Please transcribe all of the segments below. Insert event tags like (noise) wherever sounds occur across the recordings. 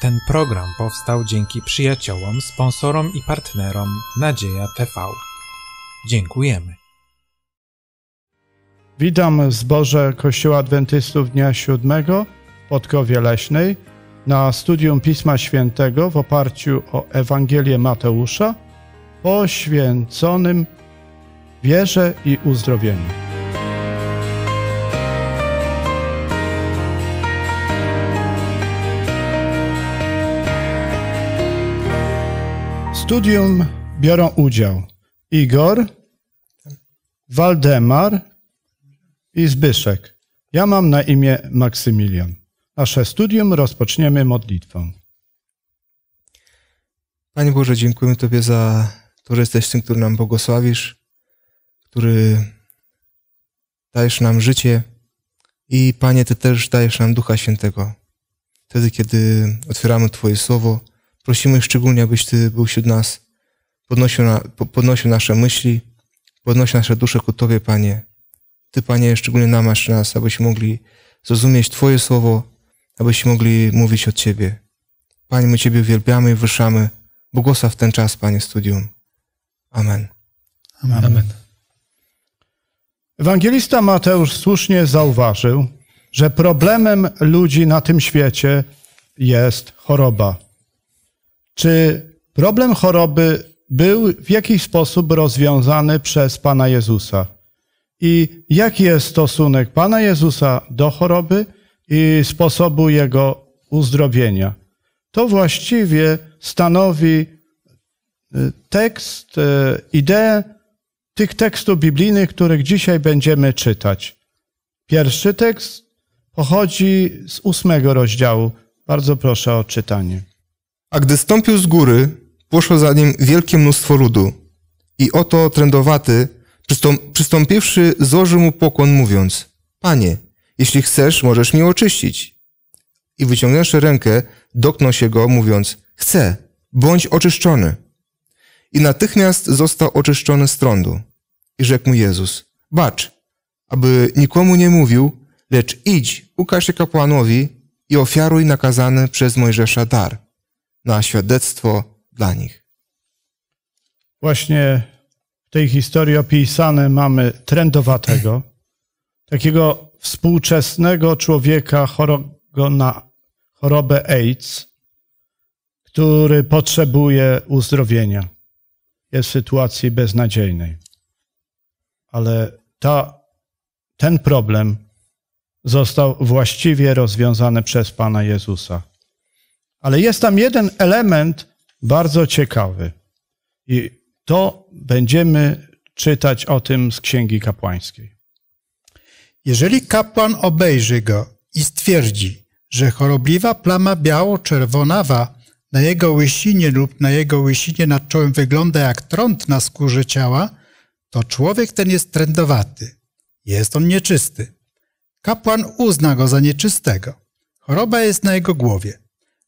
Ten program powstał dzięki przyjaciołom, sponsorom i partnerom Nadzieja TV. Dziękujemy. Witam w zborze Kościoła Adwentystów Dnia Siódmego w Podkowie Leśnej na studium Pisma Świętego w oparciu o Ewangelię Mateusza poświęconym wierze i uzdrowieniu. studium biorą udział Igor, Waldemar i Zbyszek. Ja mam na imię Maksymilian. Nasze studium rozpoczniemy modlitwą. Panie Boże, dziękujemy Tobie za to, że jesteś tym, który nam błogosławisz, który dajesz nam życie i Panie, Ty też dajesz nam Ducha Świętego. Wtedy, kiedy otwieramy Twoje Słowo, Prosimy szczególnie, abyś Ty był wśród nas, podnosił, na, podnosił nasze myśli, podnosił nasze dusze ku Tobie, Panie. Ty, Panie, szczególnie namasz nas, abyśmy mogli zrozumieć Twoje słowo, abyśmy mogli mówić od Ciebie. Panie, my Ciebie wielbiamy i wyszamy. Błogosław ten czas, Panie, studium. Amen. Amen. Amen. Ewangelista Mateusz słusznie zauważył, że problemem ludzi na tym świecie jest choroba. Czy problem choroby był w jakiś sposób rozwiązany przez Pana Jezusa? I jaki jest stosunek Pana Jezusa do choroby i sposobu jego uzdrowienia? To właściwie stanowi y, tekst, y, ideę tych tekstów biblijnych, których dzisiaj będziemy czytać. Pierwszy tekst pochodzi z ósmego rozdziału. Bardzo proszę o czytanie. A gdy stąpił z góry, poszło za nim wielkie mnóstwo ludu. I oto trędowaty, przystąpiwszy, złożył mu pokłon, mówiąc: Panie, jeśli chcesz, możesz mnie oczyścić. I wyciągnąwszy rękę, doknął się go, mówiąc: Chcę, bądź oczyszczony. I natychmiast został oczyszczony z trądu. I rzekł mu Jezus: Bacz, aby nikomu nie mówił, lecz idź, ukaż się kapłanowi i ofiaruj nakazany przez Mojżesza dar na świadectwo dla nich. Właśnie w tej historii opisane mamy trendowatego, (clears throat) takiego współczesnego człowieka chorego na chorobę AIDS, który potrzebuje uzdrowienia. Jest w sytuacji beznadziejnej. Ale ta, ten problem został właściwie rozwiązany przez Pana Jezusa. Ale jest tam jeden element bardzo ciekawy. I to będziemy czytać o tym z Księgi Kapłańskiej. Jeżeli kapłan obejrzy go i stwierdzi, że chorobliwa plama biało-czerwonawa na jego łysinie lub na jego łysinie nad czołem wygląda jak trąd na skórze ciała, to człowiek ten jest trędowaty. Jest on nieczysty. Kapłan uzna go za nieczystego. Choroba jest na jego głowie.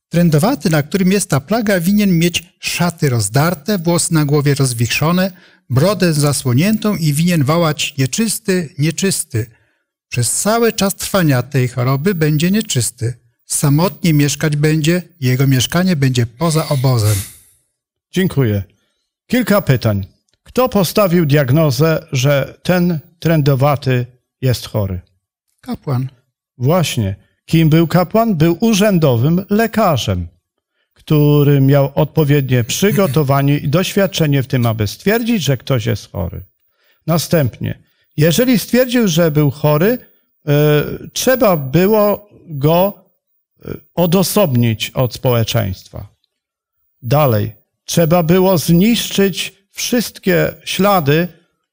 Trendowaty na którym jest ta plaga, winien mieć szaty rozdarte, włos na głowie rozwichrzone, brodę zasłoniętą i winien wałać nieczysty, nieczysty. Przez cały czas trwania tej choroby będzie nieczysty. Samotnie mieszkać będzie, jego mieszkanie będzie poza obozem. Dziękuję. Kilka pytań. Kto postawił diagnozę, że ten trendowaty jest chory? Kapłan. Właśnie. Kim był kapłan? Był urzędowym lekarzem, który miał odpowiednie przygotowanie i doświadczenie w tym, aby stwierdzić, że ktoś jest chory. Następnie, jeżeli stwierdził, że był chory, e, trzeba było go e, odosobnić od społeczeństwa. Dalej, trzeba było zniszczyć wszystkie ślady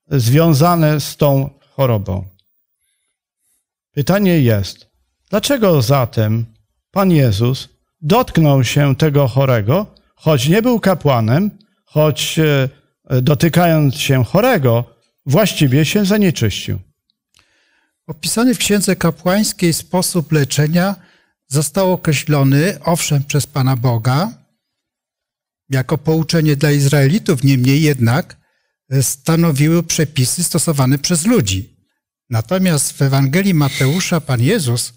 związane z tą chorobą. Pytanie jest, Dlaczego zatem Pan Jezus dotknął się tego chorego, choć nie był kapłanem, choć e, dotykając się chorego, właściwie się zanieczyścił? Opisany w Księdze Kapłańskiej sposób leczenia został określony, owszem, przez Pana Boga, jako pouczenie dla Izraelitów, niemniej jednak e, stanowiły przepisy stosowane przez ludzi. Natomiast w Ewangelii Mateusza Pan Jezus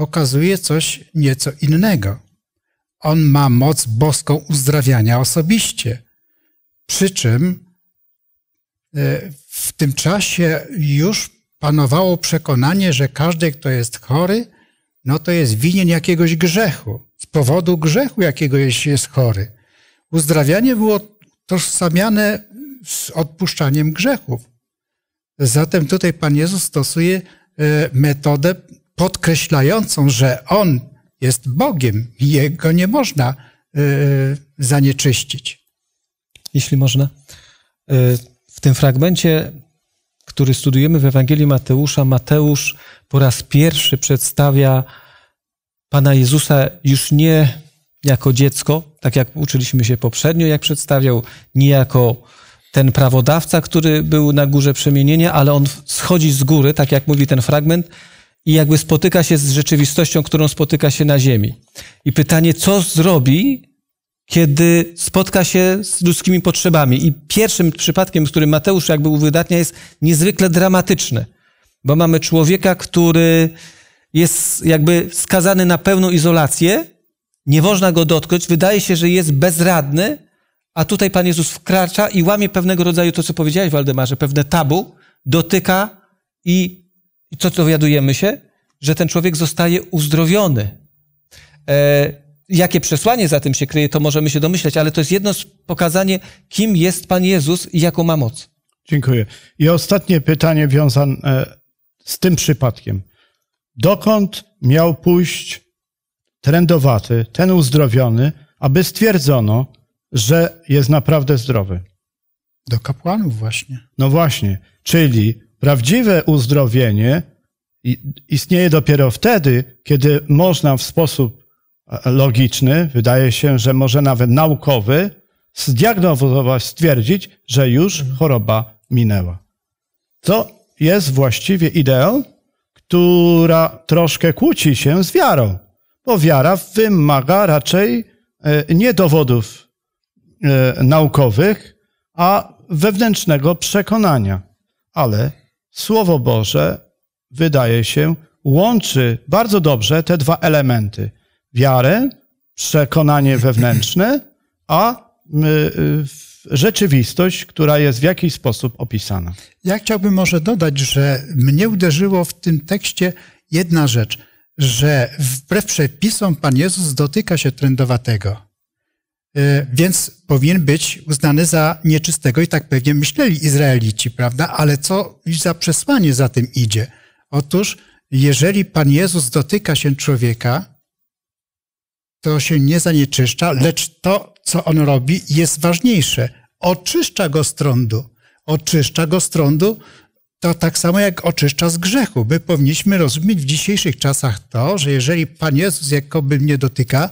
pokazuje coś nieco innego. On ma moc boską uzdrawiania osobiście. Przy czym e, w tym czasie już panowało przekonanie, że każdy, kto jest chory, no to jest winien jakiegoś grzechu. Z powodu grzechu jakiegoś jest chory. Uzdrawianie było tożsamiane z odpuszczaniem grzechów. Zatem tutaj Pan Jezus stosuje e, metodę podkreślającą, że on jest Bogiem i jego nie można e, zanieczyścić. Jeśli można. E, w tym fragmencie, który studujemy w Ewangelii Mateusza, Mateusz po raz pierwszy przedstawia Pana Jezusa już nie jako dziecko, tak jak uczyliśmy się poprzednio, jak przedstawiał, nie jako ten prawodawca, który był na górze przemienienia, ale on schodzi z góry, tak jak mówi ten fragment, i jakby spotyka się z rzeczywistością, którą spotyka się na Ziemi. I pytanie, co zrobi, kiedy spotka się z ludzkimi potrzebami. I pierwszym przypadkiem, który Mateusz jakby uwydatnia, jest niezwykle dramatyczny, bo mamy człowieka, który jest jakby skazany na pełną izolację, nie można go dotknąć, wydaje się, że jest bezradny, a tutaj Pan Jezus wkracza i łamie pewnego rodzaju to, co powiedziałeś, Waldemarze, pewne tabu, dotyka i i co dowiadujemy się? Że ten człowiek zostaje uzdrowiony. E, jakie przesłanie za tym się kryje, to możemy się domyśleć, ale to jest jedno z pokazanie, kim jest Pan Jezus i jaką ma moc. Dziękuję. I ostatnie pytanie wiązane e, z tym przypadkiem. Dokąd miał pójść trendowaty, ten uzdrowiony, aby stwierdzono, że jest naprawdę zdrowy? Do kapłanów właśnie. No właśnie, czyli Prawdziwe uzdrowienie istnieje dopiero wtedy, kiedy można w sposób e, logiczny, wydaje się, że może nawet naukowy, zdiagnozować, stwierdzić, że już mhm. choroba minęła. Co jest właściwie ideą, która troszkę kłóci się z wiarą, bo wiara wymaga raczej e, nie dowodów e, naukowych, a wewnętrznego przekonania. Ale Słowo Boże, wydaje się, łączy bardzo dobrze te dwa elementy: wiarę, przekonanie wewnętrzne, a y, y, rzeczywistość, która jest w jakiś sposób opisana. Ja chciałbym może dodać, że mnie uderzyło w tym tekście jedna rzecz, że wbrew przepisom Pan Jezus dotyka się trendowatego. E, więc powinien być uznany za nieczystego i tak pewnie myśleli Izraelici, prawda? Ale co za przesłanie za tym idzie? Otóż, jeżeli Pan Jezus dotyka się człowieka, to się nie zanieczyszcza, lecz to, co on robi, jest ważniejsze. Oczyszcza go z trądu. Oczyszcza go z trądu, to tak samo jak oczyszcza z grzechu. My powinniśmy rozumieć w dzisiejszych czasach to, że jeżeli Pan Jezus jakoby mnie dotyka,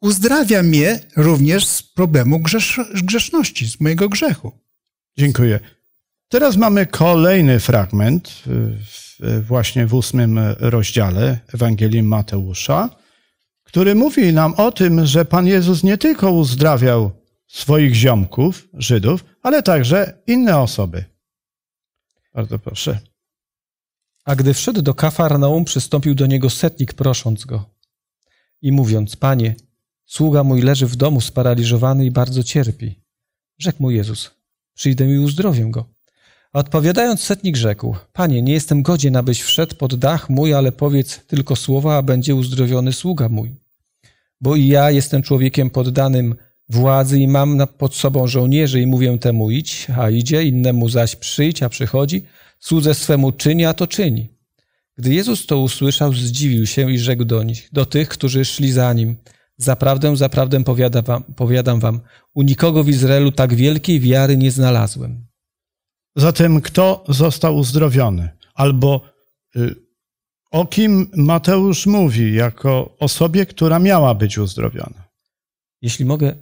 uzdrawia mnie również z problemu grzesz grzeszności, z mojego grzechu. Dziękuję. Teraz mamy kolejny fragment, y, właśnie w ósmym e, rozdziale Ewangelii Mateusza, który mówi nam o tym, że Pan Jezus nie tylko uzdrawiał swoich ziomków, Żydów, ale także inne osoby. Bardzo proszę. A gdy wszedł do Kafarnaum, przystąpił do niego setnik, prosząc go i mówiąc: Panie, Sługa mój leży w domu sparaliżowany i bardzo cierpi. Rzekł mu Jezus, przyjdę i uzdrowię go. A odpowiadając setnik rzekł, Panie, nie jestem godzien, abyś wszedł pod dach mój, ale powiedz tylko słowa, a będzie uzdrowiony sługa mój. Bo i ja jestem człowiekiem poddanym władzy i mam pod sobą żołnierzy i mówię temu idź, a idzie, innemu zaś przyjdź, a przychodzi, Słudzę swemu czyni, a to czyni. Gdy Jezus to usłyszał, zdziwił się i rzekł do nich, do tych, którzy szli za nim – Zaprawdę, zaprawdę powiada wam, powiadam wam, u nikogo w Izraelu tak wielkiej wiary nie znalazłem. Zatem kto został uzdrowiony? Albo y, o kim Mateusz mówi jako osobie, która miała być uzdrowiona? Jeśli mogę,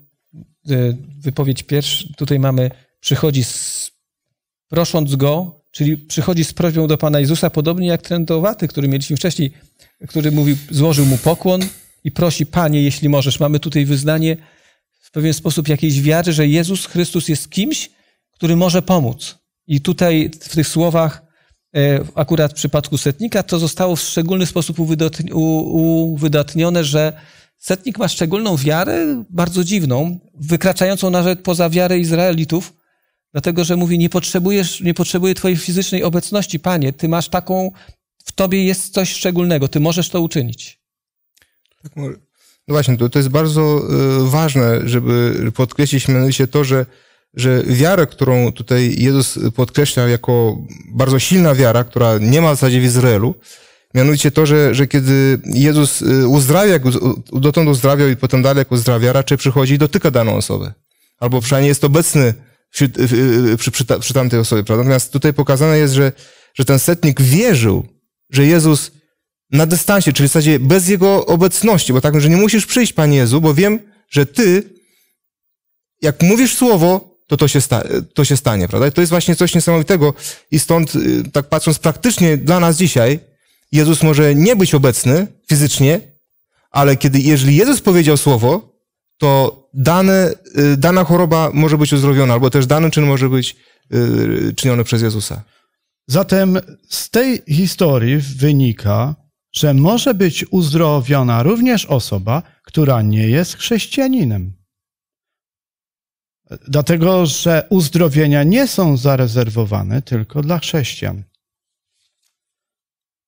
y, wypowiedź pierwsza. Tutaj mamy, przychodzi z, prosząc go, czyli przychodzi z prośbą do Pana Jezusa, podobnie jak ten dowaty, który mieliśmy wcześniej, który mówił, złożył mu pokłon – i prosi, Panie, jeśli możesz, mamy tutaj wyznanie w pewien sposób jakiejś wiary, że Jezus Chrystus jest kimś, który może pomóc. I tutaj w tych słowach, e, akurat w przypadku setnika, to zostało w szczególny sposób uwydatnione, że setnik ma szczególną wiarę, bardzo dziwną, wykraczającą nawet poza wiarę Izraelitów, dlatego że mówi, nie, potrzebujesz, nie potrzebuję Twojej fizycznej obecności, Panie, Ty masz taką, w Tobie jest coś szczególnego, Ty możesz to uczynić. Tak no właśnie, to, to jest bardzo e, ważne, żeby podkreślić mianowicie to, że, że wiarę, którą tutaj Jezus podkreśla jako bardzo silna wiara, która nie ma w zasadzie w Izraelu, Mianowicie to, że, że kiedy Jezus e, uzdrawia, jak dotąd uzdrawiał i potem dalej jak uzdrawia, raczej przychodzi i dotyka daną osobę. Albo przynajmniej jest obecny przy, przy, przy, przy tamtej osobie, prawda? Natomiast tutaj pokazane jest, że, że ten setnik wierzył, że Jezus na dystansie, czyli w zasadzie bez Jego obecności, bo tak, że nie musisz przyjść, Panie Jezu, bo wiem, że Ty, jak mówisz słowo, to to się, sta, to się stanie, prawda? I to jest właśnie coś niesamowitego i stąd, y, tak patrząc praktycznie dla nas dzisiaj, Jezus może nie być obecny fizycznie, ale kiedy, jeżeli Jezus powiedział słowo, to dane, y, dana choroba może być uzdrowiona, albo też dany czyn może być y, czyniony przez Jezusa. Zatem z tej historii wynika, że może być uzdrowiona również osoba, która nie jest chrześcijaninem. Dlatego, że uzdrowienia nie są zarezerwowane tylko dla chrześcijan.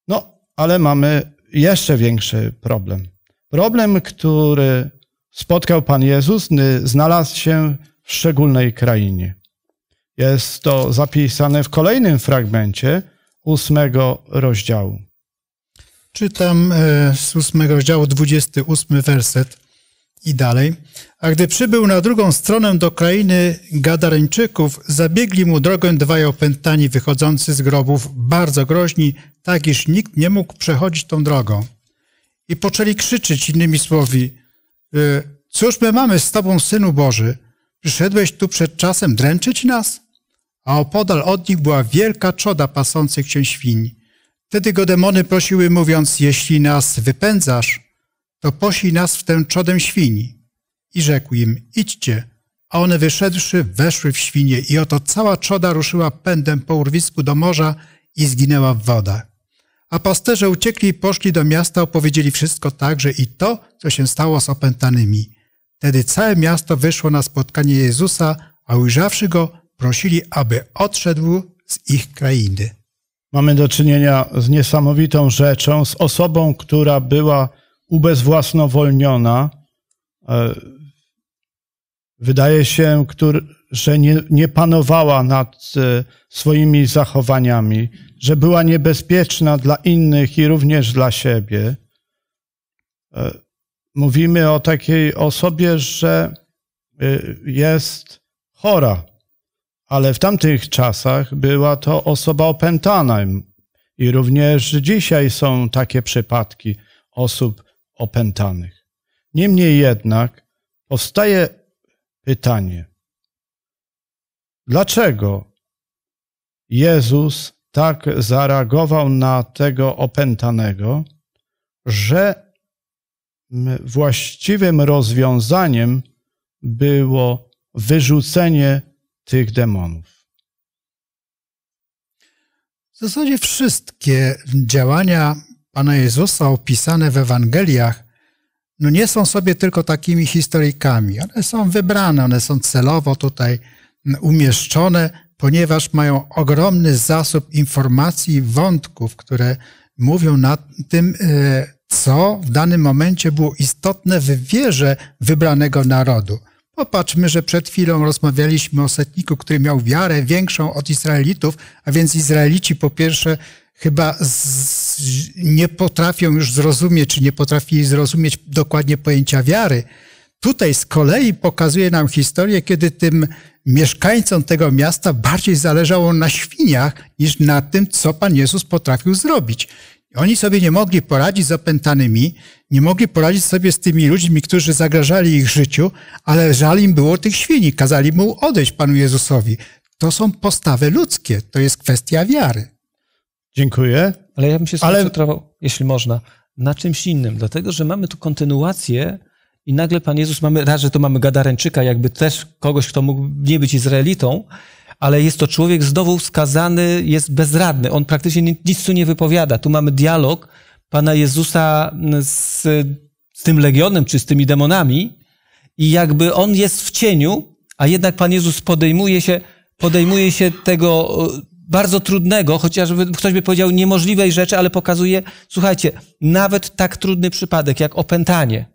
No, ale mamy jeszcze większy problem. Problem, który spotkał Pan Jezus, znalazł się w szczególnej krainie. Jest to zapisane w kolejnym fragmencie ósmego rozdziału. Czytam e, z ósmego rozdziału 28 werset i dalej. A gdy przybył na drugą stronę do krainy Gadareńczyków, zabiegli mu drogę dwaj opętani wychodzący z grobów, bardzo groźni, tak iż nikt nie mógł przechodzić tą drogą. I poczęli krzyczeć innymi słowy, e, cóż my mamy z tobą, Synu Boży? Przyszedłeś tu przed czasem dręczyć nas? A opodal od nich była wielka czoda pasących się świń. Wtedy go demony prosiły, mówiąc, jeśli nas wypędzasz, to posi nas w tę czodem świni. I rzekł im, idźcie. A one wyszedłszy, weszły w świnie i oto cała czoda ruszyła pędem po urwisku do morza i zginęła w wodach. A pasterze uciekli i poszli do miasta, opowiedzieli wszystko także i to, co się stało z opętanymi. Wtedy całe miasto wyszło na spotkanie Jezusa, a ujrzawszy go, prosili, aby odszedł z ich krainy mamy do czynienia z niesamowitą rzeczą, z osobą, która była ubezwłasnowolniona. E, wydaje się, że nie, panowała nad e, swoimi zachowaniami, że była niebezpieczna dla innych i również dla siebie. E, mówimy o takiej osobie, że jest chora ale w tamtych czasach była to osoba opętana. I również dzisiaj są takie przypadki osób opętanych. Niemniej jednak powstaje pytanie, dlaczego Jezus tak zareagował na tego opętanego, że właściwym rozwiązaniem było wyrzucenie tych demonów? W zasadzie wszystkie działania Pana Jezusa opisane w Ewangeliach no nie są sobie tylko takimi historykami. One są wybrane, one są celowo tutaj umieszczone, ponieważ mają ogromny zasób informacji i wątków, które mówią na tym, e, co w danym momencie było istotne w wierze wybranego narodu. Popatrzmy, że przed chwilą rozmawialiśmy o setniku, który miał wiarę większą od Izraelitów, a więc Izraelici po pierwsze chyba z, nie potrafią już zrozumieć, czy nie potrafili zrozumieć dokładnie pojęcia wiary. Tutaj z kolei pokazuje nam historię, kiedy tym mieszkańcom tego miasta bardziej zależało na świniach niż na tym, co Pan Jezus potrafił zrobić. Oni sobie nie mogli poradzić z opętanymi, nie mogli poradzić sobie z tymi ludźmi, którzy zagrażali ich życiu, ale żal im było tych świni, kazali mu odejść Panu Jezusowi. To są postawy ludzkie, to jest kwestia wiary. Dziękuję. Ale ja bym się skoncentrował, ale... jeśli można, na czymś innym, dlatego że mamy tu kontynuację i nagle Pan Jezus, mamy, raz, że to mamy Gadareńczyka, jakby też kogoś, kto mógł nie być Izraelitą, ale jest to człowiek znowu skazany, jest bezradny. On praktycznie nic tu nie wypowiada. Tu mamy dialog, Pana Jezusa z, z tym legionem czy z tymi demonami i jakby on jest w cieniu, a jednak Pan Jezus podejmuje się, podejmuje się tego e, bardzo trudnego, chociaż ktoś by powiedział niemożliwej rzeczy, ale pokazuje, słuchajcie, nawet tak trudny przypadek jak opętanie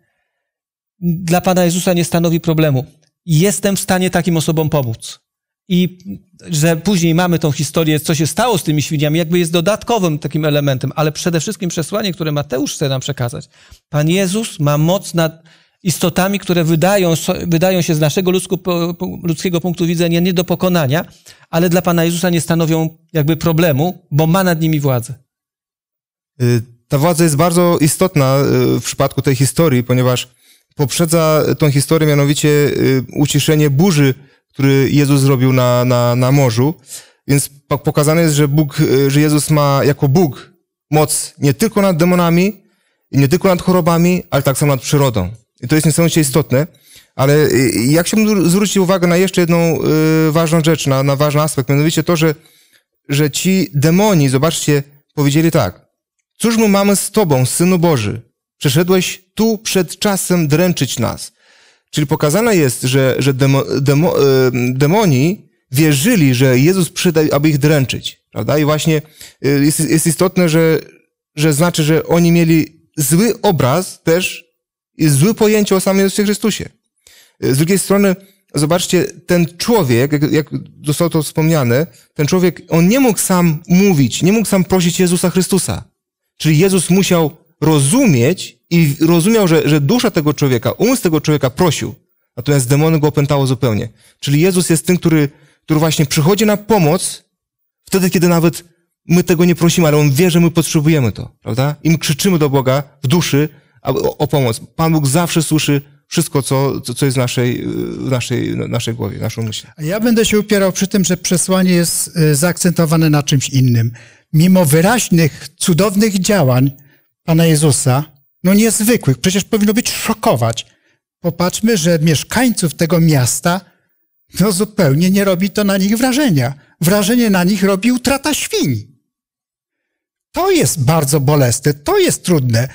dla Pana Jezusa nie stanowi problemu. Jestem w stanie takim osobom pomóc i że później mamy tą historię, co się stało z tymi świniami, jakby jest dodatkowym takim elementem, ale przede wszystkim przesłanie, które Mateusz chce nam przekazać. Pan Jezus ma moc nad istotami, które wydają, wydają się z naszego ludzku, ludzkiego punktu widzenia nie do pokonania, ale dla Pana Jezusa nie stanowią jakby problemu, bo ma nad nimi władzę. Y, ta władza jest bardzo istotna y, w przypadku tej historii, ponieważ poprzedza tą historię mianowicie y, uciszenie burzy, który Jezus zrobił na, na, na morzu. Więc pokazane jest, że Bóg, e, że Jezus ma jako Bóg moc nie tylko nad demonami, nie tylko nad chorobami, ale tak samo nad przyrodą. I to jest niesamowicie istotne. Ale e, jak się zwrócić uwagę na jeszcze jedną e, ważną rzecz, na, na ważny aspekt, mianowicie to, że, że ci demoni, zobaczcie, powiedzieli tak. Cóż my mamy z Tobą, Synu Boży? Przeszedłeś tu przed czasem dręczyć nas. Czyli pokazane jest, że, że demo, demo, e, demoni wierzyli, że Jezus przyda, aby ich dręczyć. Prawda? I właśnie e, jest, jest istotne, że, że znaczy, że oni mieli zły obraz też i złe pojęcie o samym Jezusie Chrystusie. E, z drugiej strony, zobaczcie, ten człowiek, jak, jak zostało to wspomniane, ten człowiek, on nie mógł sam mówić, nie mógł sam prosić Jezusa Chrystusa. Czyli Jezus musiał rozumieć i rozumiał, że, że dusza tego człowieka, umysł tego człowieka prosił. Natomiast demony go opętało zupełnie. Czyli Jezus jest tym, który, który właśnie przychodzi na pomoc wtedy, kiedy nawet my tego nie prosimy, ale On wie, że my potrzebujemy to, prawda? I my krzyczymy do Boga w duszy o, o pomoc. Pan Bóg zawsze słyszy wszystko, co, co jest w naszej, w naszej, naszej głowie, naszą naszym Ja będę się upierał przy tym, że przesłanie jest y, zaakcentowane na czymś innym. Mimo wyraźnych, cudownych działań, Pana Jezusa, no niezwykłych, przecież powinno być szokować. Popatrzmy, że mieszkańców tego miasta no zupełnie nie robi to na nich wrażenia. Wrażenie na nich robi utrata świń. To jest bardzo bolesne, to jest trudne.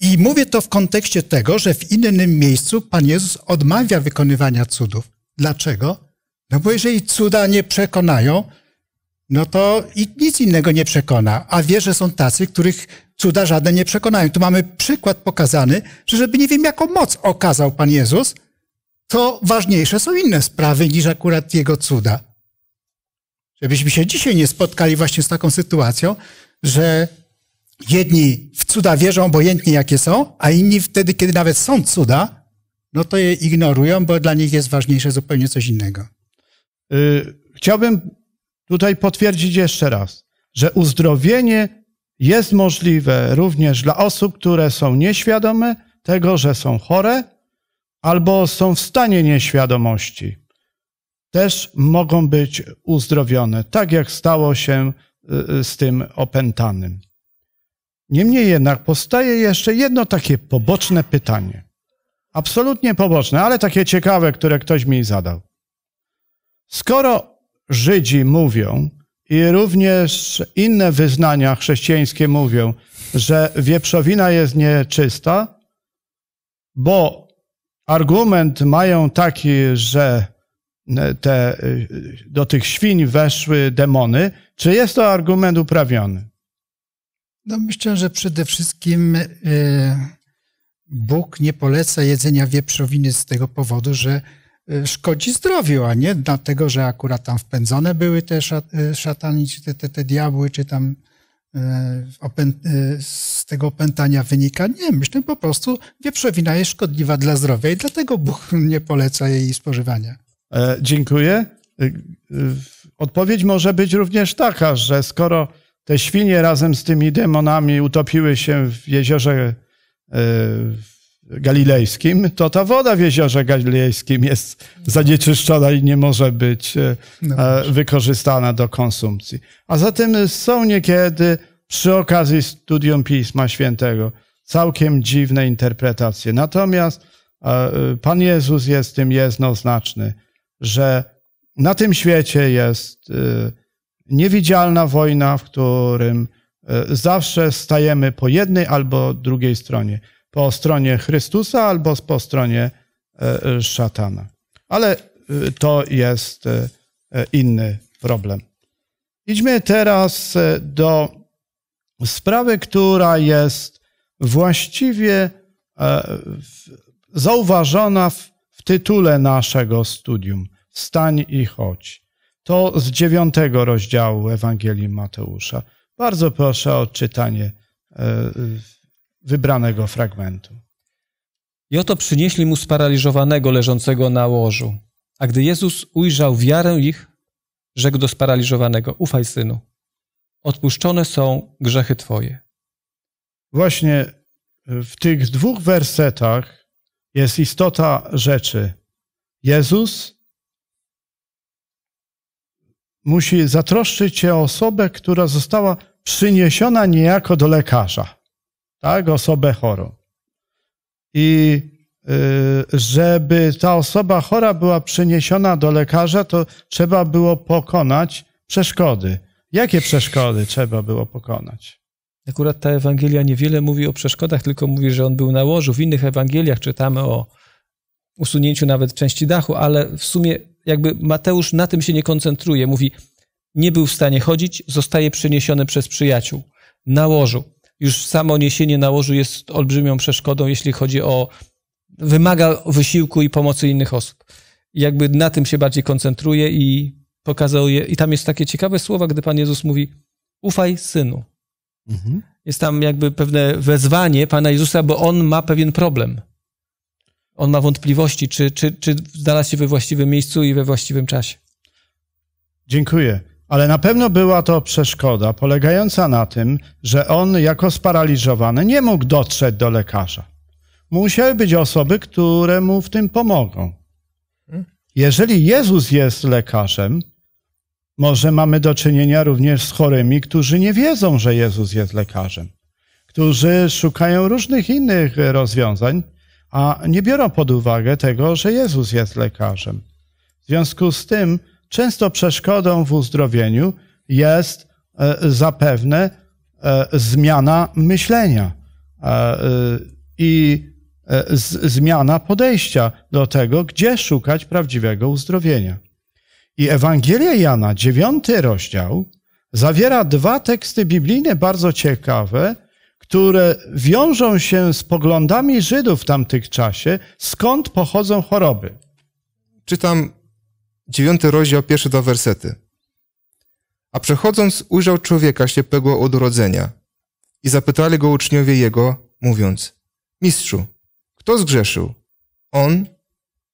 I mówię to w kontekście tego, że w innym miejscu Pan Jezus odmawia wykonywania cudów. Dlaczego? No bo jeżeli cuda nie przekonają, no to i nic innego nie przekona. A wie, że są tacy, których cuda żadne nie przekonają. Tu mamy przykład pokazany, że żeby nie wiem jaką moc okazał Pan Jezus, to ważniejsze są inne sprawy niż akurat Jego cuda. Żebyśmy się dzisiaj nie spotkali właśnie z taką sytuacją, że jedni w cuda wierzą obojętnie jakie są, a inni wtedy, kiedy nawet są cuda, no to je ignorują, bo dla nich jest ważniejsze zupełnie coś innego. Y, chciałbym tutaj potwierdzić jeszcze raz, że uzdrowienie jest możliwe również dla osób, które są nieświadome tego, że są chore albo są w stanie nieświadomości. Też mogą być uzdrowione, tak jak stało się y, y, z tym opętanym. Niemniej jednak powstaje jeszcze jedno takie poboczne pytanie. Absolutnie poboczne, ale takie ciekawe, które ktoś mi zadał. Skoro Żydzi mówią, i również inne wyznania chrześcijańskie mówią, że wieprzowina jest nieczysta, bo argument mają taki, że e, te, e, do tych świń weszły demony. Czy jest to argument uprawiony? No myślę, że przede wszystkim e, Bóg nie poleca jedzenia wieprzowiny z tego powodu, że Y, szkodzi zdrowiu, a nie dlatego, że akurat tam wpędzone były te y, szatani, czy te, te, te diabły, czy tam y, z tego opętania wynika. Nie, myślę po prostu wieprzowina jest szkodliwa dla zdrowia i dlatego Bóg nie poleca jej spożywania. E, dziękuję. Odpowiedź może być również taka, że skoro te świnie razem z tymi demonami utopiły się w jeziorze, w Galilejskim, to ta woda w jeziorze Galilejskim jest zanieczyszczona i nie może być e, no e, wykorzystana do konsumpcji. A zatem są niekiedy przy okazji studium Pisma Świętego całkiem dziwne interpretacje. Natomiast e, Pan Jezus jest tym jednoznaczny, że na tym świecie jest niewidzialna wojna, w którym zawsze stajemy po jednej albo drugiej stronie po stronie Chrystusa albo po stronie e, szatana. Ale e, to jest e, inny problem. Idźmy teraz do sprawy, która jest właściwie zauważona w, w tytule naszego studium: Stań i chodź. To z dziewiątego rozdziału Ewangelii Mateusza. Bardzo proszę o czytanie wybranego fragmentu. I oto przynieśli mu sparaliżowanego leżącego na łożu. A gdy Jezus ujrzał wiarę ich, rzekł do sparaliżowanego: Ufaj, synu, odpuszczone są grzechy twoje. Właśnie w tych dwóch wersetach jest istota rzeczy. Jezus musi zatroszczyć się o osobę, która została przyniesiona niejako do lekarza tak, osobę chorą. I y, żeby ta osoba chora była przeniesiona do lekarza, to trzeba było pokonać przeszkody. Jakie przeszkody trzeba było pokonać? Akurat ta Ewangelia niewiele mówi o przeszkodach, tylko mówi, że on był na łożu. W innych Ewangeliach czytamy o usunięciu nawet części dachu, ale w sumie jakby Mateusz na tym się nie koncentruje. Mówi, nie był w stanie chodzić, zostaje przeniesiony przez przyjaciół na łożu już samo niesienie nałożu jest olbrzymią przeszkodą, jeśli chodzi o. wymaga wysiłku i pomocy innych osób. jakby na tym się bardziej koncentruje i pokazuje. I tam jest takie ciekawe słowa, gdy Pan Jezus mówi: Ufaj synu. Mhm. Jest tam jakby pewne wezwanie Pana Jezusa, bo on ma pewien problem. On ma wątpliwości, czy, czy, czy znalazł się we właściwym miejscu i we właściwym czasie. Dziękuję ale na pewno była to przeszkoda polegająca na tym, że on jako sparaliżowany nie mógł dotrzeć do lekarza. Musiały być osoby, które mu w tym pomogą. Jeżeli Jezus jest lekarzem, może mamy do czynienia również z chorymi, którzy nie wiedzą, że Jezus jest lekarzem, którzy szukają różnych innych rozwiązań, a nie biorą pod uwagę tego, że Jezus jest lekarzem. W związku z tym Często przeszkodą w uzdrowieniu jest e, zapewne e, zmiana myślenia e, i zmiana podejścia do tego, gdzie szukać prawdziwego uzdrowienia. I Ewangelia Jana, dziewiąty rozdział, zawiera dwa teksty biblijne bardzo ciekawe, które wiążą się z poglądami Żydów w tamtych czasie, skąd pochodzą choroby. Czytam 9 rozdział, pierwsze dwa wersety. A przechodząc, ujrzał człowieka ślepego od urodzenia i zapytali go uczniowie jego, mówiąc, Mistrzu, kto zgrzeszył? On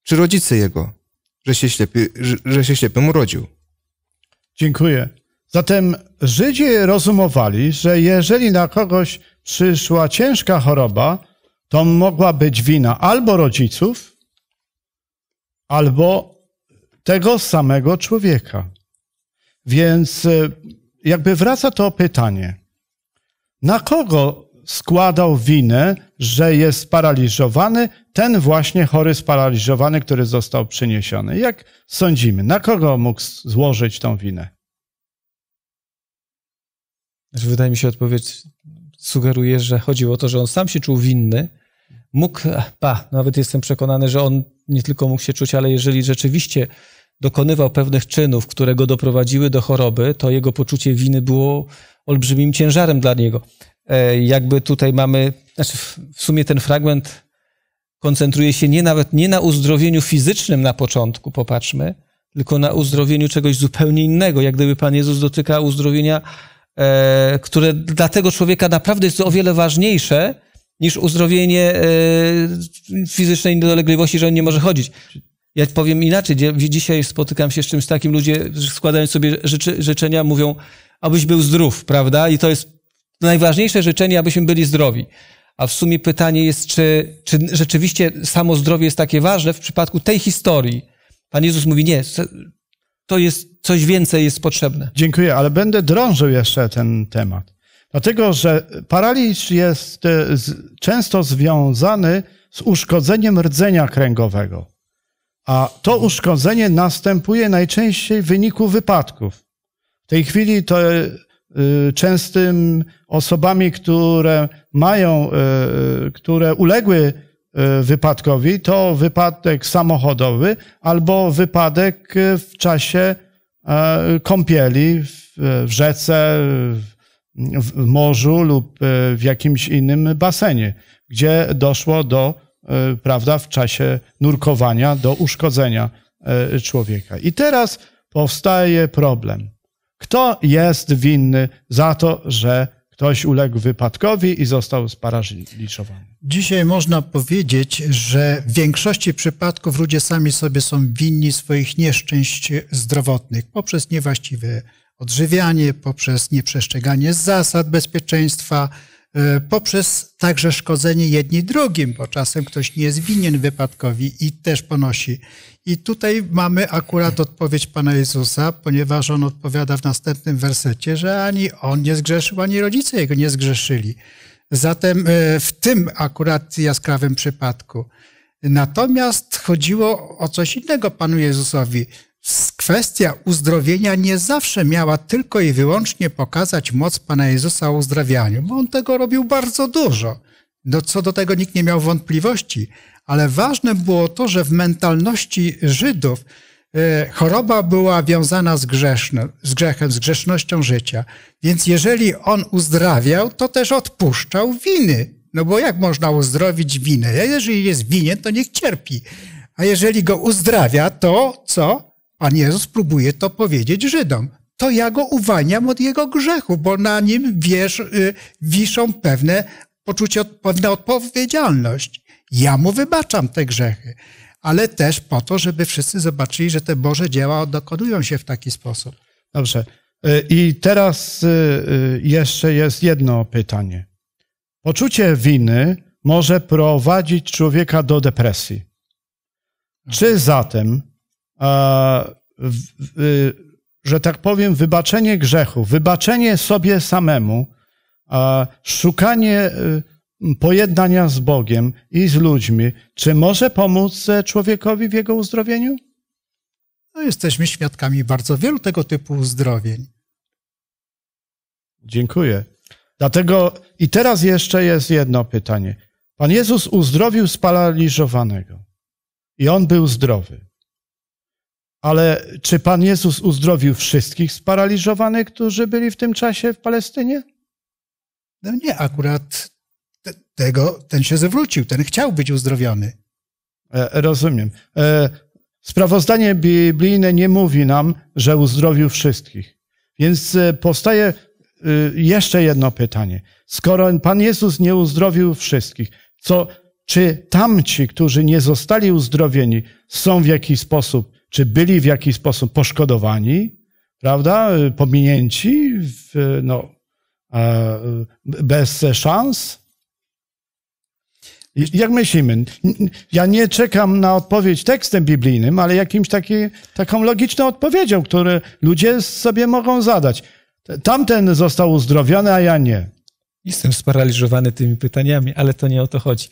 czy rodzice jego, że się, ślepy, że, że się ślepym urodził? Dziękuję. Zatem Żydzi rozumowali, że jeżeli na kogoś przyszła ciężka choroba, to mogła być wina albo rodziców, albo tego samego człowieka. Więc e, jakby wraca to pytanie, na kogo składał winę, że jest sparaliżowany ten właśnie chory sparaliżowany, który został przyniesiony? Jak sądzimy, na kogo mógł złożyć tą winę? Znaczy, wydaje mi się odpowiedź sugeruje, że chodziło o to, że on sam się czuł winny, mógł, pa, nawet jestem przekonany, że on nie tylko mógł się czuć, ale jeżeli rzeczywiście dokonywał pewnych czynów, które go doprowadziły do choroby, to jego poczucie winy było olbrzymim ciężarem dla niego. E, jakby tutaj mamy, znaczy w sumie ten fragment koncentruje się nie nawet nie na uzdrowieniu fizycznym na początku, popatrzmy, tylko na uzdrowieniu czegoś zupełnie innego. Jak gdyby Pan Jezus dotyka uzdrowienia, e, które dla tego człowieka naprawdę jest o wiele ważniejsze niż uzdrowienie e, fizycznej niedolegliwości, że on nie może chodzić. Ja powiem inaczej, dzisiaj spotykam się z czymś takim, ludzie składając sobie życzy, życzenia mówią, abyś był zdrów, prawda? I to jest najważniejsze życzenie, abyśmy byli zdrowi. A w sumie pytanie jest, czy, czy rzeczywiście samo zdrowie jest takie ważne w przypadku tej historii. Pan Jezus mówi, nie, to jest coś więcej jest potrzebne. Dziękuję, ale będę drążył jeszcze ten temat. Dlatego, że paraliż jest e, często związany z uszkodzeniem rdzenia kręgowego a to uszkodzenie następuje najczęściej w wyniku wypadków. W tej chwili to y, częstym osobami, które mają, y, y, które uległy wypadkowi, to wypadek samochodowy albo wypadek w czasie kąpieli w rzece, w morzu lub w jakimś innym basenie, gdzie doszło do E, prawda, w czasie nurkowania do uszkodzenia e, człowieka. I teraz powstaje problem. Kto jest winny za to, że ktoś uległ wypadkowi i został sparaliżowany? Dzisiaj można powiedzieć, że w większości przypadków ludzie sami sobie są winni swoich nieszczęść zdrowotnych poprzez niewłaściwe odżywianie, poprzez nieprzestrzeganie zasad bezpieczeństwa, E, poprzez także szkodzenie jedni drugim, bo czasem ktoś nie jest winien wypadkowi i też ponosi. I tutaj mamy akurat odpowiedź Pana Jezusa, ponieważ On odpowiada w następnym wersecie, że ani On nie zgrzeszył, ani rodzice Jego nie zgrzeszyli. Zatem e, w tym akurat jaskrawym przypadku. Natomiast chodziło o coś innego Panu Jezusowi. Kwestia uzdrowienia nie zawsze miała tylko i wyłącznie pokazać moc Pana Jezusa o uzdrawianiu, bo on tego robił bardzo dużo. No co do tego nikt nie miał wątpliwości, ale ważne było to, że w mentalności Żydów e, choroba była wiązana z, grzeszny, z grzechem, z grzesznością życia. Więc jeżeli on uzdrawiał, to też odpuszczał winy. No bo jak można uzdrowić winę? Jeżeli jest winien, to niech cierpi. A jeżeli go uzdrawia, to co? Pan Jezus próbuje to powiedzieć Żydom. To ja go uwalniam od jego grzechu, bo na nim wiesz, y, wiszą pewne poczucie, pewna odpowiedzialność. Ja mu wybaczam te grzechy, ale też po to, żeby wszyscy zobaczyli, że te Boże dzieła dokonują się w taki sposób. Dobrze. Y, I teraz y, jeszcze jest jedno pytanie. Poczucie winy może prowadzić człowieka do depresji. Czy zatem Y, że tak powiem, wybaczenie grzechu, wybaczenie sobie samemu, szukanie y, pojednania z Bogiem i z ludźmi, czy może pomóc e, człowiekowi w jego uzdrowieniu? No, jesteśmy świadkami bardzo wielu tego typu uzdrowień. Dziękuję. Dlatego i teraz jeszcze jest jedno pytanie. Pan Jezus uzdrowił sparaliżowanego i on był zdrowy. Ale czy Pan Jezus uzdrowił wszystkich sparaliżowanych, którzy byli w tym czasie w Palestynie? No nie, akurat te, tego, ten się zwrócił, ten chciał być uzdrowiony. E, rozumiem. E, sprawozdanie biblijne nie mówi nam, że uzdrowił wszystkich. Więc e, powstaje e, jeszcze jedno pytanie. Skoro Pan Jezus nie uzdrowił wszystkich, co, czy tamci, którzy nie zostali uzdrowieni, są w jakiś sposób czy byli w jakiś sposób poszkodowani, prawda, pominięci, w, no, e, bez szans? Jak myślimy? Ja nie czekam na odpowiedź tekstem biblijnym, ale jakimś taki, taką logiczną odpowiedzią, które ludzie sobie mogą zadać. Tamten został uzdrowiony, a ja nie. Jestem sparaliżowany tymi pytaniami, ale to nie o to chodzi.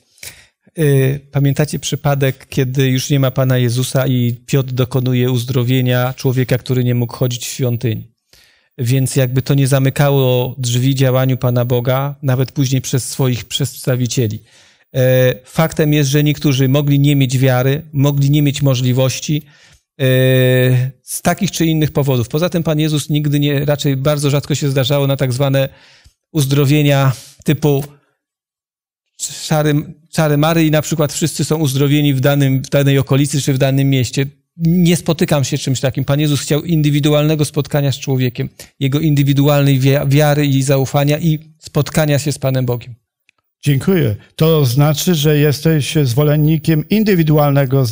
Y, pamiętacie przypadek, kiedy już nie ma Pana Jezusa i Piotr dokonuje uzdrowienia człowieka, który nie mógł chodzić w świątyni. Więc jakby to nie zamykało drzwi działaniu Pana Boga, nawet później przez swoich przedstawicieli. Y, faktem jest, że niektórzy mogli nie mieć wiary, mogli nie mieć możliwości y, z takich czy innych powodów. Poza tym Pan Jezus nigdy nie, raczej bardzo rzadko się zdarzało na tak zwane uzdrowienia typu czary, czary mary i na przykład wszyscy są uzdrowieni w, danym, w danej okolicy czy w danym mieście. Nie spotykam się czymś takim. Pan Jezus chciał indywidualnego spotkania z człowiekiem, jego indywidualnej wiary i zaufania i spotkania się z Panem Bogiem. Dziękuję. To znaczy, że jesteś zwolennikiem indywidualnego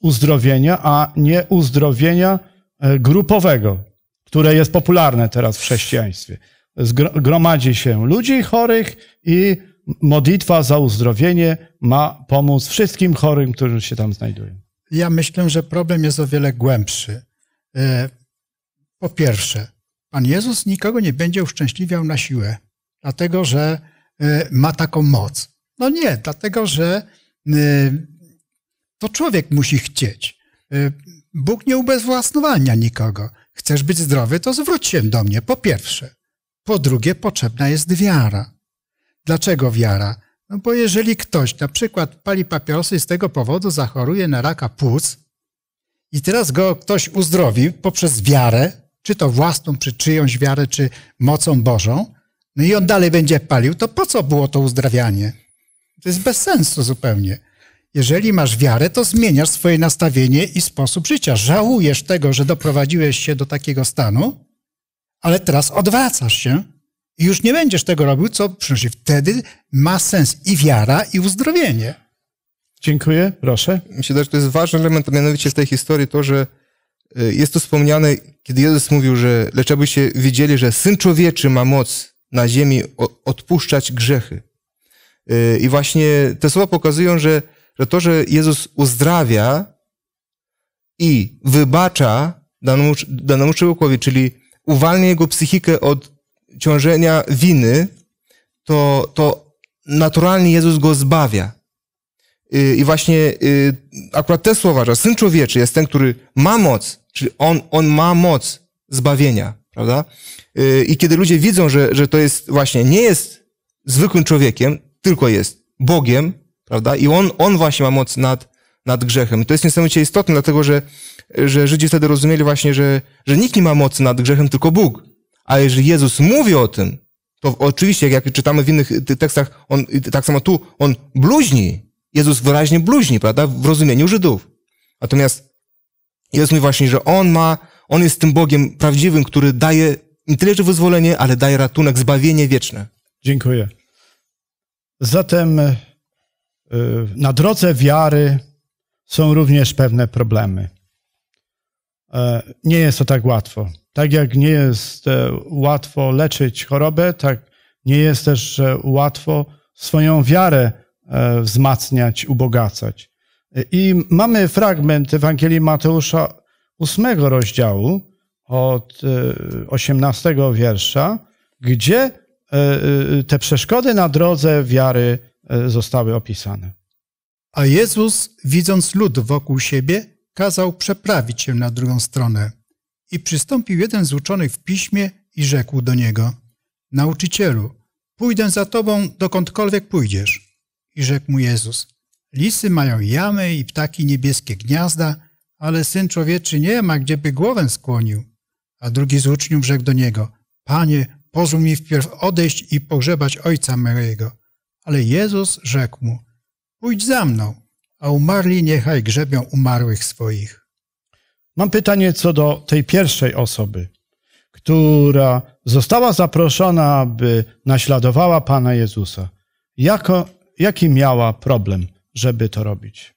uzdrowienia, a nie uzdrowienia e, grupowego, które jest popularne teraz w chrześcijaństwie. Gromadzi się ludzi chorych i modlitwa za uzdrowienie ma pomóc wszystkim chorym, którzy się tam znajdują. Ja myślę, że problem jest o wiele głębszy. E, po pierwsze, Pan Jezus nikogo nie będzie uszczęśliwiał na siłę, dlatego że e, ma taką moc. No nie, dlatego że e, to człowiek musi chcieć. Bóg nie ubezwłasnowania nikogo. Chcesz być zdrowy, to zwróć się do mnie, po pierwsze. Po drugie, potrzebna jest wiara. Dlaczego wiara? No bo jeżeli ktoś na przykład pali papierosy i z tego powodu zachoruje na raka płuc i teraz go ktoś uzdrowi poprzez wiarę, czy to własną, czy czyjąś wiarę, czy mocą Bożą, no i on dalej będzie palił, to po co było to uzdrawianie? To jest bez sensu zupełnie. Jeżeli masz wiarę, to zmieniasz swoje nastawienie i sposób życia. Żałujesz tego, że doprowadziłeś się do takiego stanu, ale teraz odwracasz się i już nie będziesz tego robił, co przynosi wtedy ma sens i wiara, i uzdrowienie. Dziękuję, proszę. Myślę, że to jest ważny element, mianowicie z tej historii to, że y, jest tu wspomniane, kiedy Jezus mówił, że lecz abyście wiedzieli, że Syn Człowieczy ma moc na ziemi odpuszczać grzechy. Y, I właśnie te słowa pokazują, że, że to, że Jezus uzdrawia i wybacza danemu, danemu człowiekowi, czyli uwalnia jego psychikę od ciążenia winy, to, to naturalnie Jezus go zbawia. Y, I właśnie y, akurat te słowa, że Syn Człowieczy jest ten, który ma moc, czyli on, on ma moc zbawienia, prawda? Y, I kiedy ludzie widzą, że, że to jest właśnie, nie jest zwykłym człowiekiem, tylko jest Bogiem, prawda? I on, on właśnie ma moc nad, nad grzechem. I to jest niesamowicie istotne, dlatego że, że Żydzi wtedy rozumieli właśnie, że, że nikt nie ma mocy nad grzechem, tylko Bóg. A jeżeli Jezus mówi o tym, to oczywiście, jak czytamy w innych y, tekstach, on, tak samo tu, on bluźni. Jezus wyraźnie bluźni, prawda? W rozumieniu Żydów. Natomiast Jezus mówi właśnie, że on ma, on jest tym Bogiem prawdziwym, który daje nie tyle, że wyzwolenie, ale daje ratunek, zbawienie wieczne. Dziękuję. Zatem y, y, na drodze wiary są również pewne problemy. E, nie jest to tak łatwo. Tak jak nie jest e, łatwo leczyć chorobę, tak nie jest też e, łatwo swoją wiarę wzmacniać, ubogacać. I mamy fragment Ewangelii Mateusza 8 rozdziału od 18 wiersza, gdzie te przeszkody na drodze wiary zostały opisane. A Jezus, widząc lud wokół siebie, kazał przeprawić się na drugą stronę. I przystąpił jeden z uczonych w piśmie i rzekł do niego: Nauczycielu, pójdę za tobą dokądkolwiek pójdziesz. I rzekł mu Jezus: Lisy mają jamy i ptaki niebieskie gniazda, ale syn człowieczy nie ma, gdzieby głowę skłonił. A drugi z uczniów rzekł do niego: Panie, pozwól mi wpierw odejść i pogrzebać ojca mojego. Ale Jezus rzekł mu: Pójdź za mną a umarli niechaj grzebią umarłych swoich. Mam pytanie co do tej pierwszej osoby, która została zaproszona, aby naśladowała Pana Jezusa. Jako, jaki miała problem, żeby to robić?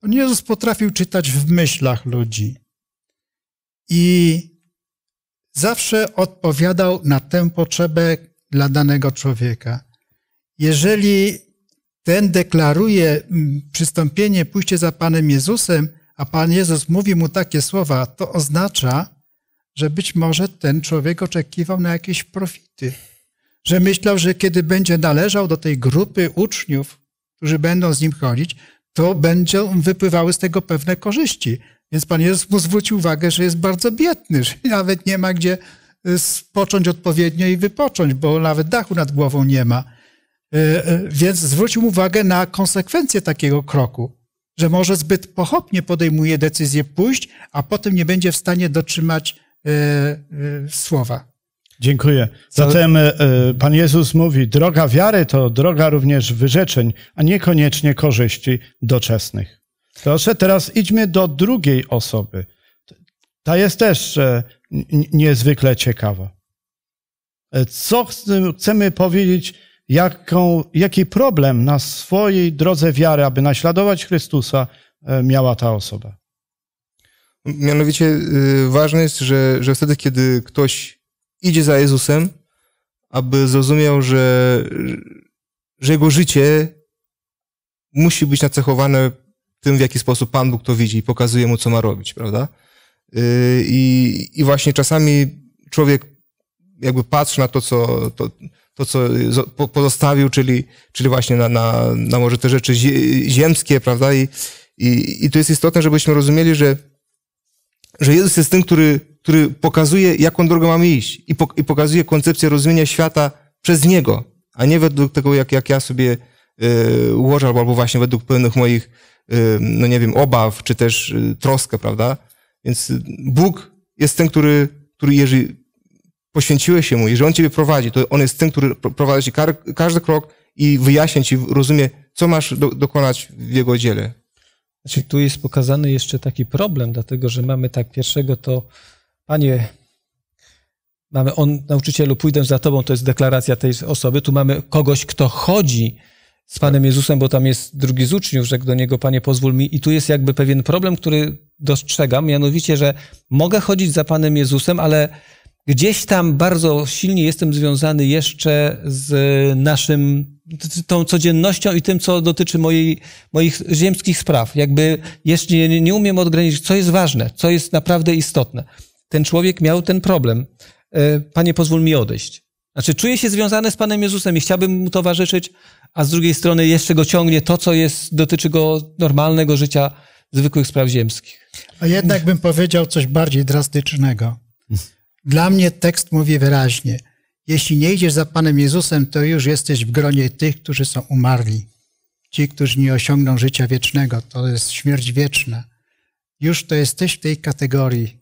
Pan Jezus potrafił czytać w myślach ludzi i zawsze odpowiadał na tę potrzebę dla danego człowieka. Jeżeli ten deklaruje mm, przystąpienie, pójście za Panem Jezusem, a Pan Jezus mówi mu takie słowa, to oznacza, że być może ten człowiek oczekiwał na jakieś profity, że myślał, że kiedy będzie należał do tej grupy uczniów, którzy będą z nim chodzić, to będą wypływały z tego pewne korzyści. Więc Pan Jezus mu zwrócił uwagę, że jest bardzo biedny, że (laughs) nawet nie ma gdzie y, spocząć odpowiednio i wypocząć, bo nawet dachu nad głową nie ma. E, e, więc zwrócił uwagę na konsekwencje takiego kroku, że może zbyt pochopnie podejmuje decyzję pójść, a potem nie będzie w stanie dotrzymać e, słowa. Dziękuję. Zatem Pan Jezus mówi, droga wiary to droga również wyrzeczeń, a niekoniecznie korzyści doczesnych. Proszę, teraz idźmy do drugiej osoby. Ta jest też niezwykle ciekawa. Co chcemy powiedzieć jaką, jaki problem na swojej drodze wiary, aby naśladować Chrystusa, e, miała ta osoba. Mianowicie y, ważne jest, że, że wtedy, kiedy ktoś idzie za Jezusem, aby zrozumiał, że, że jego życie musi być nacechowane tym, w jaki sposób Pan Bóg to widzi i pokazuje mu, co ma robić, prawda? Y, I, i właśnie czasami człowiek jakby patrzy na to, co, to, to, co pozostawił, czyli, czyli właśnie na, na, na może te rzeczy ziemskie, prawda? I, i, i to jest istotne, żebyśmy rozumieli, że, że Jezus jest tym, który, który pokazuje, jaką drogę mamy iść i, po, i pokazuje koncepcję rozumienia świata przez Niego, a nie według tego, jak, jak ja sobie y, ułożę, albo właśnie według pewnych moich, y, no nie wiem, obaw, czy też y, troskę, prawda? Więc Bóg jest ten, który, który jeżeli poświęciłeś się mu i że on ciebie prowadzi, to on jest tym, który prowadzi ci każdy krok i wyjaśnia ci, rozumie, co masz do, dokonać w jego dziele. Znaczy, tu jest pokazany jeszcze taki problem, dlatego że mamy tak pierwszego to, panie, mamy on, nauczycielu, pójdę za tobą, to jest deklaracja tej osoby, tu mamy kogoś, kto chodzi z Panem tak. Jezusem, bo tam jest drugi z uczniów, rzekł do niego, panie, pozwól mi. I tu jest jakby pewien problem, który dostrzegam, mianowicie, że mogę chodzić za Panem Jezusem, ale Gdzieś tam bardzo silnie jestem związany jeszcze z naszym, tą codziennością i tym, co dotyczy mojej, moich ziemskich spraw. Jakby jeszcze nie, nie umiem odgraniczyć, co jest ważne, co jest naprawdę istotne. Ten człowiek miał ten problem. E, Panie, pozwól mi odejść. Znaczy, czuję się związany z Panem Jezusem i chciałbym mu towarzyszyć, a z drugiej strony jeszcze go ciągnie to, co jest, dotyczy go normalnego życia, zwykłych spraw ziemskich. A jednak bym powiedział coś bardziej drastycznego. Dla mnie tekst mówi wyraźnie. Jeśli nie idziesz za Panem Jezusem, to już jesteś w gronie tych, którzy są umarli. Ci, którzy nie osiągną życia wiecznego, to jest śmierć wieczna. Już to jesteś w tej kategorii.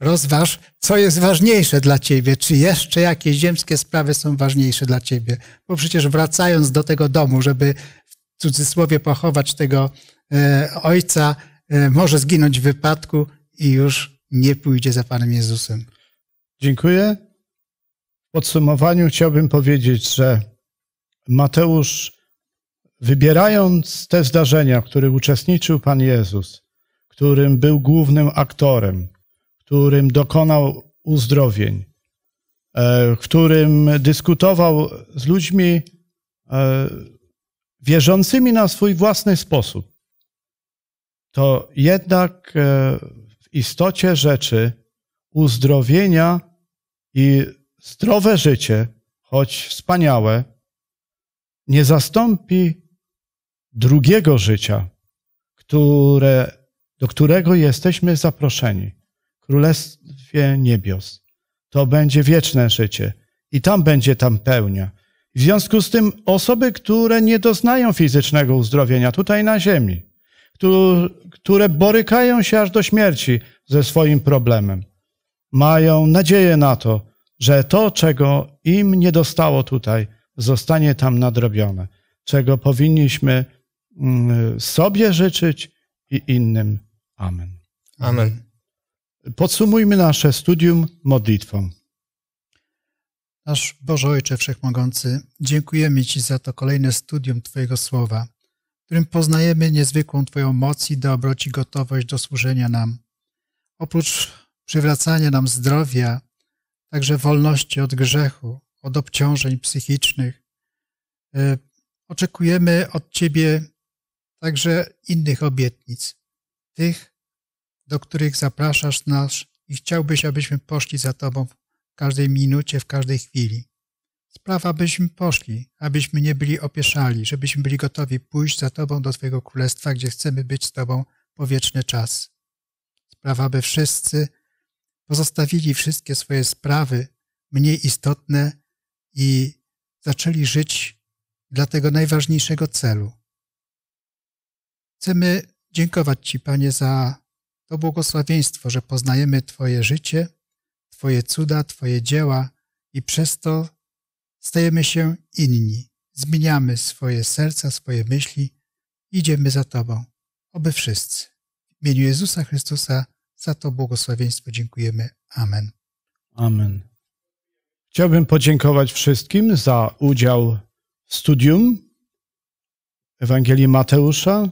Rozważ, co jest ważniejsze dla ciebie, czy jeszcze jakieś ziemskie sprawy są ważniejsze dla ciebie. Bo przecież wracając do tego domu, żeby w cudzysłowie pochować tego e, ojca, e, może zginąć w wypadku i już nie pójdzie za Panem Jezusem. Dziękuję. W podsumowaniu chciałbym powiedzieć, że Mateusz, wybierając te zdarzenia, w których uczestniczył Pan Jezus, którym był głównym aktorem, którym dokonał uzdrowień, e, którym dyskutował z ludźmi e, wierzącymi na swój własny sposób, to jednak e, w istocie rzeczy uzdrowienia i zdrowe życie, choć wspaniałe, nie zastąpi drugiego życia, które, do którego jesteśmy zaproszeni Królestwie Niebios. To będzie wieczne życie i tam będzie tam pełnia. W związku z tym osoby, które nie doznają fizycznego uzdrowienia tutaj na ziemi, które borykają się aż do śmierci ze swoim problemem, mają nadzieję na to, że to, czego im nie dostało tutaj, zostanie tam nadrobione, czego powinniśmy mm, sobie życzyć i innym. Amen. Amen. Podsumujmy nasze studium modlitwą. Nasz Boże Ojcze Wszechmogący, dziękujemy Ci za to kolejne studium Twojego Słowa, w którym poznajemy niezwykłą Twoją moc i dobroć i gotowość do służenia nam. Oprócz przywracanie nam zdrowia, także wolności od grzechu, od obciążeń psychicznych. E, oczekujemy od Ciebie także innych obietnic, tych, do których zapraszasz nas i chciałbyś, abyśmy poszli za Tobą w każdej minucie, w każdej chwili. Spraw, abyśmy poszli, abyśmy nie byli opieszali, żebyśmy byli gotowi pójść za Tobą do Twojego Królestwa, gdzie chcemy być z Tobą wieczny czas. Spraw, aby wszyscy pozostawili wszystkie swoje sprawy mniej istotne i zaczęli żyć dla tego najważniejszego celu. Chcemy dziękować Ci, Panie, za to błogosławieństwo, że poznajemy Twoje życie, Twoje cuda, Twoje dzieła i przez to stajemy się inni. Zmieniamy swoje serca, swoje myśli, idziemy za Tobą. Oby wszyscy. W imieniu Jezusa Chrystusa za to błogosławieństwo dziękujemy. Amen. Amen. Chciałbym podziękować wszystkim za udział w studium Ewangelii Mateusza,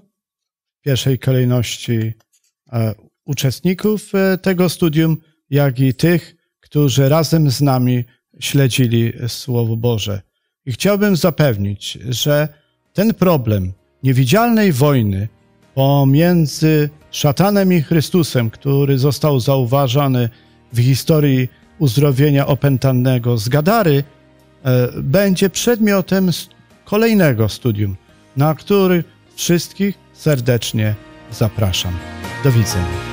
w pierwszej kolejności e, uczestników e, tego studium, jak i tych, którzy razem z nami śledzili Słowo Boże. I chciałbym zapewnić, że ten problem niewidzialnej wojny, pomiędzy szatanem i Chrystusem, który został zauważany w historii uzdrowienia opętanego z Gadary, e, będzie przedmiotem kolejnego studium, na który wszystkich serdecznie zapraszam. Do widzenia.